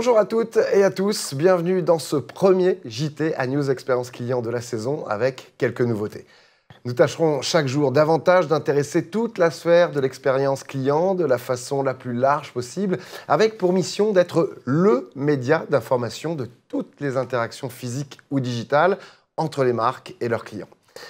Bonjour à toutes et à tous, bienvenue dans ce premier JT à News Expérience Client de la saison avec quelques nouveautés. Nous tâcherons chaque jour davantage d'intéresser toute la sphère de l'expérience client de la façon la plus large possible, avec pour mission d'être le média d'information de toutes les interactions physiques ou digitales entre les marques et leurs clients.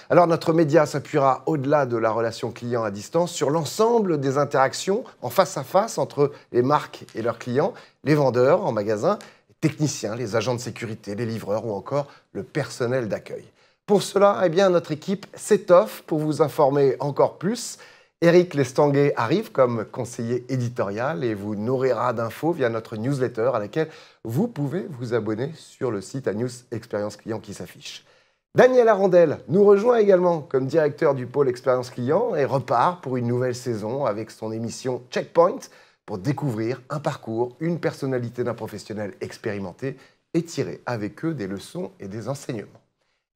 Alors notre média s'appuiera au-delà de la relation client à distance sur l'ensemble des interactions en face à face entre les marques et leurs clients, les vendeurs en magasin, les techniciens, les agents de sécurité, les livreurs ou encore le personnel d'accueil. Pour cela, eh bien, notre équipe s'étoffe pour vous informer encore plus. Eric Lestanguet arrive comme conseiller éditorial et vous nourrira d'infos via notre newsletter à laquelle vous pouvez vous abonner sur le site à News Expérience Client qui s'affiche. Daniel Arandel nous rejoint également comme directeur du pôle expérience client et repart pour une nouvelle saison avec son émission Checkpoint pour découvrir un parcours, une personnalité d'un professionnel expérimenté et tirer avec eux des leçons et des enseignements.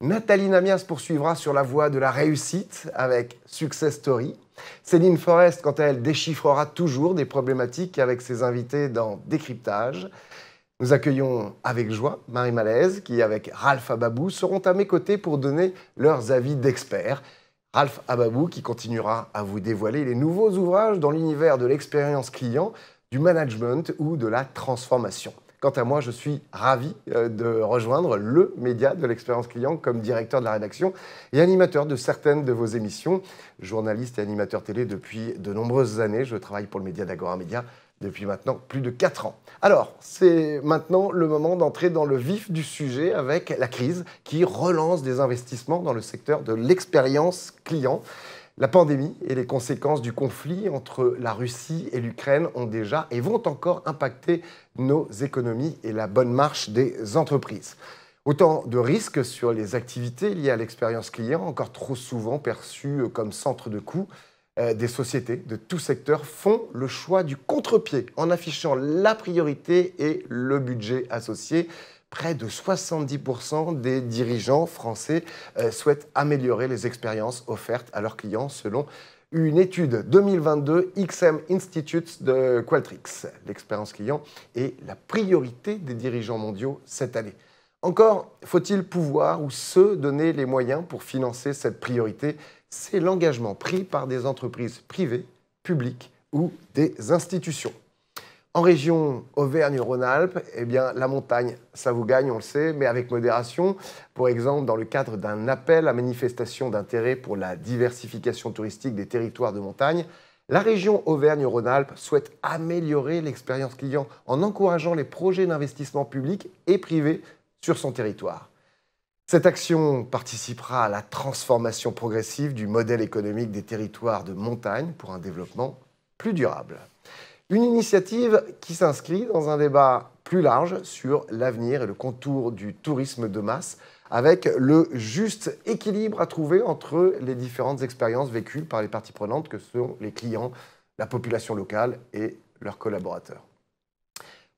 Nathalie Namias poursuivra sur la voie de la réussite avec Success Story. Céline Forest, quant à elle, déchiffrera toujours des problématiques avec ses invités dans Décryptage. Nous accueillons avec joie Marie Malaise qui, avec Ralph Ababou, seront à mes côtés pour donner leurs avis d'experts. Ralph Ababou qui continuera à vous dévoiler les nouveaux ouvrages dans l'univers de l'expérience client, du management ou de la transformation. Quant à moi, je suis ravi euh, de rejoindre le média de l'expérience client comme directeur de la rédaction et animateur de certaines de vos émissions. Journaliste et animateur télé depuis de nombreuses années, je travaille pour le média d'Agora Média depuis maintenant plus de 4 ans. Alors, c'est maintenant le moment d'entrer dans le vif du sujet avec la crise qui relance des investissements dans le secteur de l'expérience client. La pandémie et les conséquences du conflit entre la Russie et l'Ukraine ont déjà et vont encore impacter nos économies et la bonne marche des entreprises. Autant de risques sur les activités liées à l'expérience client, encore trop souvent perçues comme centre de coûts, euh, des sociétés de tous secteurs font le choix du contre-pied en affichant la priorité et le budget associé. Près de 70% des dirigeants français euh, souhaitent améliorer les expériences offertes à leurs clients selon une étude 2022 XM Institute de Qualtrics. L'expérience client est la priorité des dirigeants mondiaux cette année. Encore faut-il pouvoir ou se donner les moyens pour financer cette priorité. C'est l'engagement pris par des entreprises privées, publiques ou des institutions. En région Auvergne-Rhône-Alpes, eh bien, la montagne, ça vous gagne, on le sait, mais avec modération. Pour exemple, dans le cadre d'un appel à manifestation d'intérêt pour la diversification touristique des territoires de montagne, la région Auvergne-Rhône-Alpes souhaite améliorer l'expérience client en encourageant les projets d'investissement public et privé sur son territoire. Cette action participera à la transformation progressive du modèle économique des territoires de montagne pour un développement plus durable. Une initiative qui s'inscrit dans un débat plus large sur l'avenir et le contour du tourisme de masse, avec le juste équilibre à trouver entre les différentes expériences vécues par les parties prenantes que sont les clients, la population locale et leurs collaborateurs.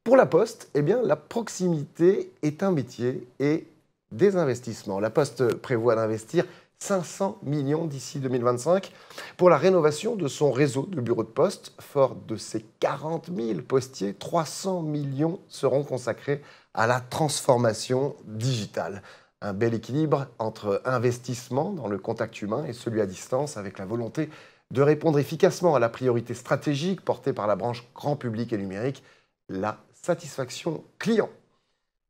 Pour la Poste, eh bien, la proximité est un métier et des investissements. La Poste prévoit d'investir 500 millions d'ici 2025 pour la rénovation de son réseau de bureaux de poste. Fort de ses 40 000 postiers, 300 millions seront consacrés à la transformation digitale. Un bel équilibre entre investissement dans le contact humain et celui à distance avec la volonté de répondre efficacement à la priorité stratégique portée par la branche grand public et numérique, la satisfaction client.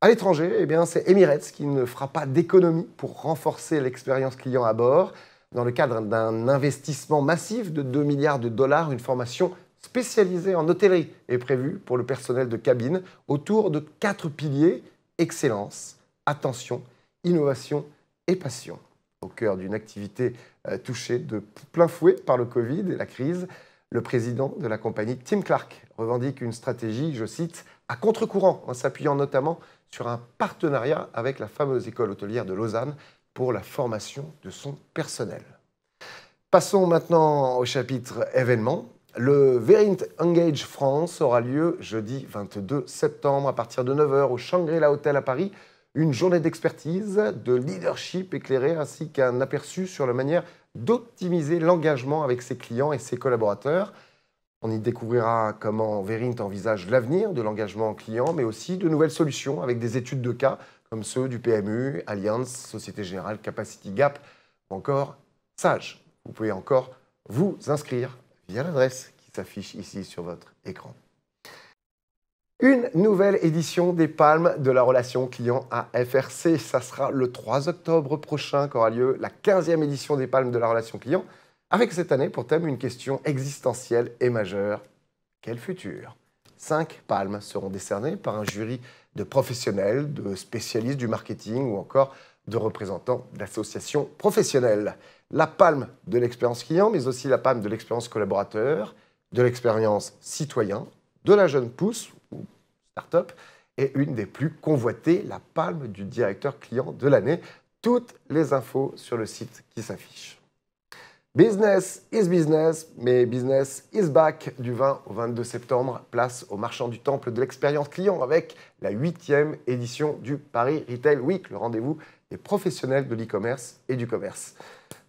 À l'étranger, eh c'est Emirates qui ne fera pas d'économie pour renforcer l'expérience client à bord. Dans le cadre d'un investissement massif de 2 milliards de dollars, une formation spécialisée en hôtellerie est prévue pour le personnel de cabine autour de quatre piliers excellence, attention, innovation et passion. Au cœur d'une activité euh, touchée de plein fouet par le Covid et la crise, le président de la compagnie, Tim Clark, revendique une stratégie, je cite, à contre-courant, en s'appuyant notamment sur un partenariat avec la fameuse école hôtelière de Lausanne pour la formation de son personnel. Passons maintenant au chapitre événements. Le Verint Engage France aura lieu jeudi 22 septembre à partir de 9h au Shangri-La Hotel à Paris une journée d'expertise, de leadership éclairé, ainsi qu'un aperçu sur la manière d'optimiser l'engagement avec ses clients et ses collaborateurs. On y découvrira comment Verint envisage l'avenir de l'engagement client, mais aussi de nouvelles solutions avec des études de cas comme ceux du PMU, Allianz, Société Générale, Capacity Gap ou encore Sage. Vous pouvez encore vous inscrire via l'adresse qui s'affiche ici sur votre écran. Une nouvelle édition des Palmes de la relation client à FRC. Ça sera le 3 octobre prochain qu'aura lieu la 15e édition des Palmes de la relation client, avec cette année pour thème une question existentielle et majeure. Quel futur Cinq palmes seront décernées par un jury de professionnels, de spécialistes du marketing ou encore de représentants d'associations professionnelles. La palme de l'expérience client, mais aussi la palme de l'expérience collaborateur, de l'expérience citoyen, de la jeune pousse Startup est une des plus convoitées, la palme du directeur client de l'année. Toutes les infos sur le site qui s'affiche. Business is business, mais business is back du 20 au 22 septembre. Place au marchand du temple de l'expérience client avec la huitième édition du Paris Retail Week, le rendez-vous des professionnels de l'e-commerce et du commerce.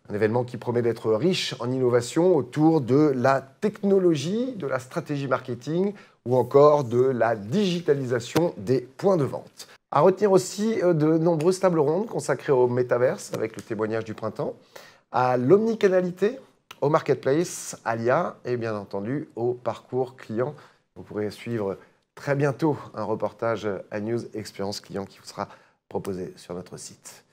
Un événement qui promet d'être riche en innovation autour de la technologie, de la stratégie marketing, ou encore de la digitalisation des points de vente. À retenir aussi euh, de nombreuses tables rondes consacrées au métaverse avec le témoignage du printemps, à l'omnicanalité, au marketplace, à l'IA et bien entendu au parcours client. Vous pourrez suivre très bientôt un reportage à News Expérience Client qui vous sera proposé sur notre site.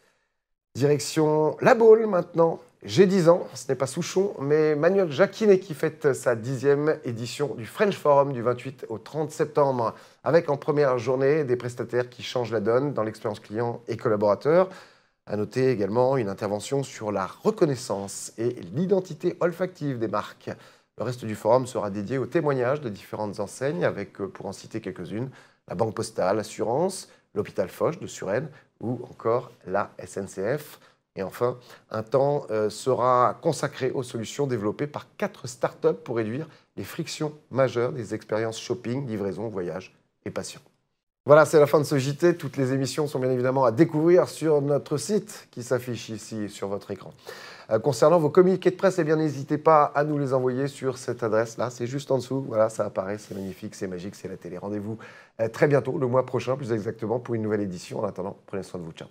Direction La boule maintenant j'ai 10 ans, ce n'est pas Souchon, mais Manuel Jacquinet qui fête sa dixième édition du French Forum du 28 au 30 septembre, avec en première journée des prestataires qui changent la donne dans l'expérience client et collaborateur. À noter également une intervention sur la reconnaissance et l'identité olfactive des marques. Le reste du forum sera dédié aux témoignages de différentes enseignes, avec, euh, pour en citer quelques-unes, la Banque Postale, l'assurance, l'hôpital Foch de Suresnes ou encore la SNCF. Et enfin, un temps euh, sera consacré aux solutions développées par quatre startups pour réduire les frictions majeures des expériences shopping, livraison, voyage et passion. Voilà, c'est la fin de ce JT. Toutes les émissions sont bien évidemment à découvrir sur notre site qui s'affiche ici sur votre écran. Euh, concernant vos communiqués de presse, eh bien n'hésitez pas à nous les envoyer sur cette adresse-là. C'est juste en dessous. Voilà, ça apparaît, c'est magnifique, c'est magique, c'est la télé. Rendez-vous euh, très bientôt, le mois prochain plus exactement, pour une nouvelle édition. En attendant, prenez soin de vous. Ciao.